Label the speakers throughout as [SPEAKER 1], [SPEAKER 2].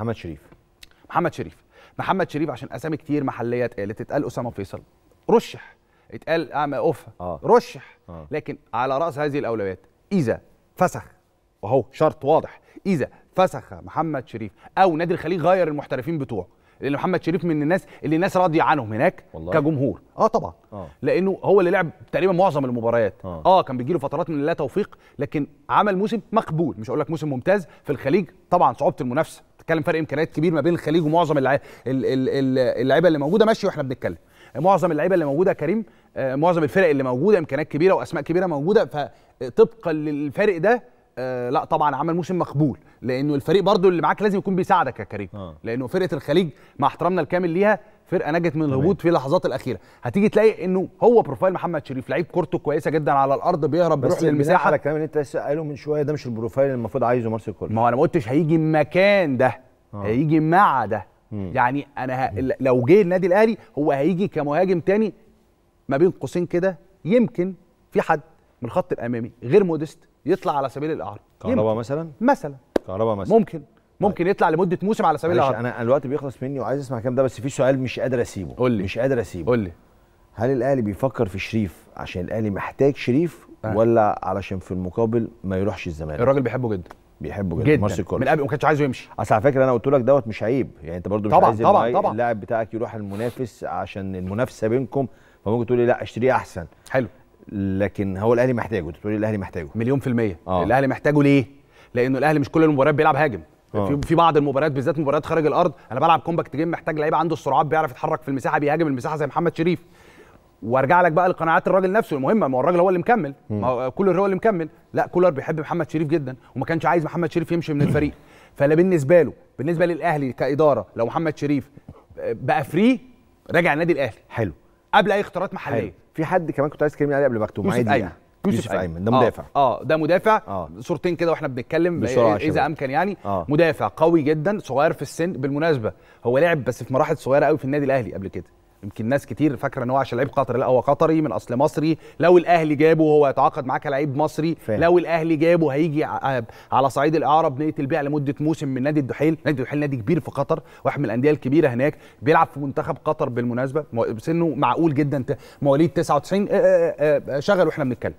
[SPEAKER 1] محمد شريف محمد شريف محمد شريف عشان اسامي كتير محليه اتقالت اتقال اسامه فيصل رشح اتقال اعمى آه، اوفا آه. رشح آه. لكن على راس هذه الاولويات اذا فسخ وهو شرط واضح اذا فسخ محمد شريف او نادي الخليج غير المحترفين بتوعه لان محمد شريف من الناس اللي الناس راضيه عنهم هناك والله. كجمهور اه طبعا آه. لانه هو اللي لعب تقريبا معظم المباريات آه, آه كان بيجي له فترات من لا توفيق لكن عمل موسم مقبول مش هقول لك موسم ممتاز في الخليج طبعا صعوبه المنافسه بتتكلم فرق امكانيات كبير ما بين الخليج ومعظم اللعيبه اللي موجوده ماشي واحنا بنتكلم معظم اللعيبه اللي موجوده كريم آه، معظم الفرق اللي موجوده امكانيات كبيره واسماء كبيره موجوده فطبقا للفرق ده آه، لا طبعا عمل موسم مقبول لانه الفريق برضو اللي معاك لازم يكون بيساعدك يا كريم آه. لانه فرقه الخليج مع احترامنا الكامل ليها فرقه نجت من الهبوط في اللحظات الاخيره هتيجي تلاقي انه هو بروفايل محمد شريف لعيب كورته كويسه جدا على الارض بيهرب بيروح للمساحه على الكلام اللي انت لسه قايله من شويه ده مش البروفايل اللي المفروض عايزه مارسيل كولر ما هو انا ما قلتش هيجي مكان ده آه. هيجي مع ده مم. يعني انا ه... لو جه النادي الاهلي هو هيجي كمهاجم تاني ما بين قوسين كده يمكن في حد من الخط الامامي غير مودست يطلع على سبيل الاعاره كهربا مثلا مثلا كهربا مثلا ممكن طيب. ممكن يطلع لمده موسم على سبيل العرض انا
[SPEAKER 2] الوقت بيخلص مني وعايز اسمع الكلام ده بس في سؤال مش قادر اسيبه قول لي مش قادر اسيبه قول لي هل الاهلي بيفكر في شريف عشان الاهلي محتاج شريف آه. ولا علشان في المقابل ما يروحش الزمالك الراجل بيحبه جدا بيحبه جدا, جدا. مارسيل كولر من قبل ما
[SPEAKER 1] كانش عايزه يمشي اصل على
[SPEAKER 2] فكره انا قلت لك دوت مش عيب يعني انت برضو مش طبعًا عايز طبعًا طبعًا. اللاعب بتاعك يروح المنافس عشان المنافسه بينكم فممكن تقول لي لا اشتريه احسن حلو لكن هو الاهلي محتاجه انت بتقول لي الاهلي محتاجه
[SPEAKER 1] مليون في الميه آه. الاهلي محتاجه ليه لانه الاهلي مش كل المباريات بيلعب هاجم آه. في في بعض المباريات بالذات مباريات خارج الارض انا بلعب كومباكت جيم محتاج لعيب عنده السرعات بيعرف يتحرك في المساحه بيهاجم المساحه زي محمد شريف وارجع لك بقى لقناعات الراجل نفسه المهمه ما هو الراجل هو اللي مكمل ما كولر هو اللي مكمل لا كولر بيحب محمد شريف جدا وما كانش عايز محمد شريف يمشي من الفريق فلا بالنسبه له بالنسبه للاهلي كاداره لو محمد شريف بقى فري راجع النادي الاهلي حلو قبل اي اختيارات محليه حلو.
[SPEAKER 2] في حد كمان كنت عايز تكلمني عليه قبل ما اكتب معايا يوسف ايمن ده آه. مدافع
[SPEAKER 1] اه, آه ده مدافع آه. صورتين كده واحنا بنتكلم إيه، اذا امكن يعني آه. مدافع قوي جدا صغير في السن بالمناسبه هو لعب بس في مراحل صغيره قوي في النادي الاهلي قبل كده يمكن ناس كتير فاكره ان هو عشان لعيب قطري لا هو قطري من اصل مصري لو الاهلي جابه هو هيتعاقد معاه لعيب مصري فهم. لو الاهلي جابه هيجي آه، على صعيد الاعاره بنيه البيع لمده موسم من نادي الدحيل نادي الدحيل نادي كبير في قطر واحد من الانديه الكبيره هناك بيلعب في منتخب قطر بالمناسبه سنه معقول جدا مواليد 99 آه، آه، شغل واحنا بنتكلم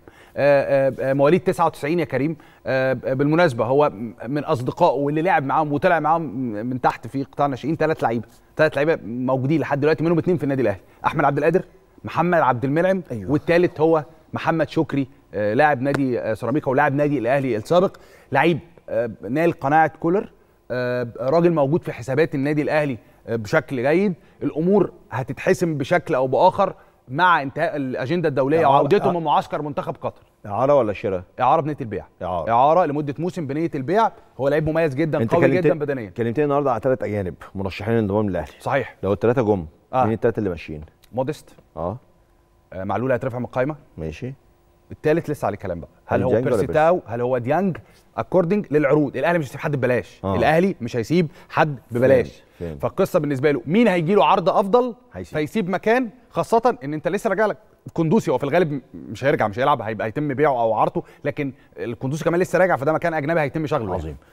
[SPEAKER 1] مواليد 99 يا كريم بالمناسبه هو من اصدقائه واللي لعب معاهم وطلع معاهم من تحت في قطاع الناشئين ثلاث لعيبه ثلاث لعيبه موجودين لحد دلوقتي منهم اثنين في النادي الاهلي احمد عبد القادر محمد عبد المنعم أيوة. والثالث هو محمد شكري آه، لاعب نادي آه، سيراميكا ولاعب نادي الاهلي السابق لعيب آه، نال قناعه كولر راجل موجود في حسابات النادي الاهلي بشكل جيد الامور هتتحسم بشكل او باخر مع انتهاء الاجنده الدوليه وعودته من معسكر منتخب قطر
[SPEAKER 2] اعاره ولا شراء
[SPEAKER 1] اعاره بنيه البيع اعاره اعاره لمده موسم بنيه البيع هو لعيب مميز جدا قوي جدا بدنيا
[SPEAKER 2] كلمتين النهارده على ثلاث اجانب مرشحين للانضمام للاهلي صحيح لو الثلاثه جم آه. مين الثلاثه اللي ماشيين
[SPEAKER 1] مودست اه, آه معلول هيترفع من القايمه ماشي الثالث لسه عليه كلام بقى هل هو بيرسي تاو هل هو ديانج اكوردنج للعروض الاهلي مش هيسيب حد ببلاش آه. الاهلي مش هيسيب حد ببلاش تاني. فالقصه بالنسبه له مين هيجي له عرض افضل هيسيب. فيسيب مكان خاصه ان انت لسه راجع لك كندوسي هو في الغالب مش هيرجع مش هيلعب هيبقى هيتم بيعه او عرضه لكن الكندوسي كمان لسه راجع فده مكان اجنبي هيتم شغله يعني. عظيم يعني.